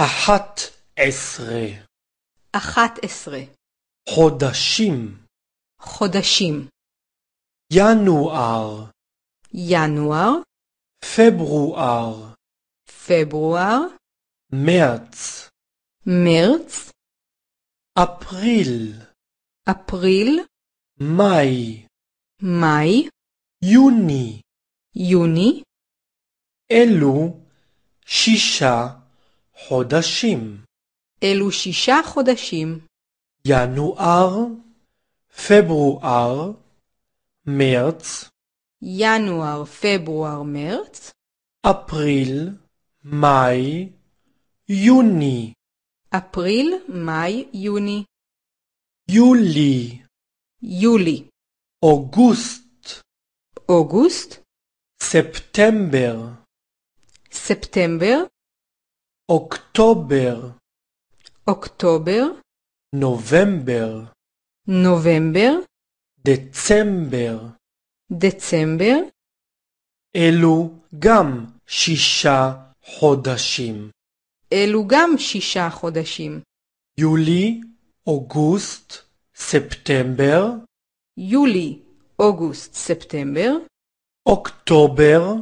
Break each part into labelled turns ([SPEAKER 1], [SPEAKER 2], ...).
[SPEAKER 1] אחת עשרה. אחת עשרה. חודשים. חודשים. ינואר. ינואר. פברואר. פברואר. מרץ. מרץ. אפריל. אפריל. מאי. מאי. יוני.
[SPEAKER 2] יוני. אלו שישה חודשים. אלו שישה חודשים. ינואר, פברואר, מרץ.
[SPEAKER 3] ינואר, פברואר, מרץ.
[SPEAKER 2] אפריל, מאי, יוני.
[SPEAKER 3] אפריל, מאי, יוני.
[SPEAKER 2] יולי.
[SPEAKER 1] יולי. אוגוסט. אוגוסט. ספטמבר. ספטמבר.
[SPEAKER 2] אוקטובר
[SPEAKER 1] אוקטובר
[SPEAKER 2] נובמבר נובמבר דצמבר דצמבר אלו גם שישה חודשים.
[SPEAKER 3] אלו גם שישה חודשים.
[SPEAKER 2] יולי, אוגוסט, ספטמבר.
[SPEAKER 3] יולי, אוגוסט, ספטמבר.
[SPEAKER 2] אוקטובר,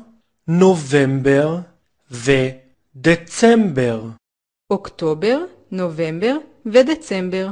[SPEAKER 2] נובמבר ו... דצמבר
[SPEAKER 1] אוקטובר, נובמבר ודצמבר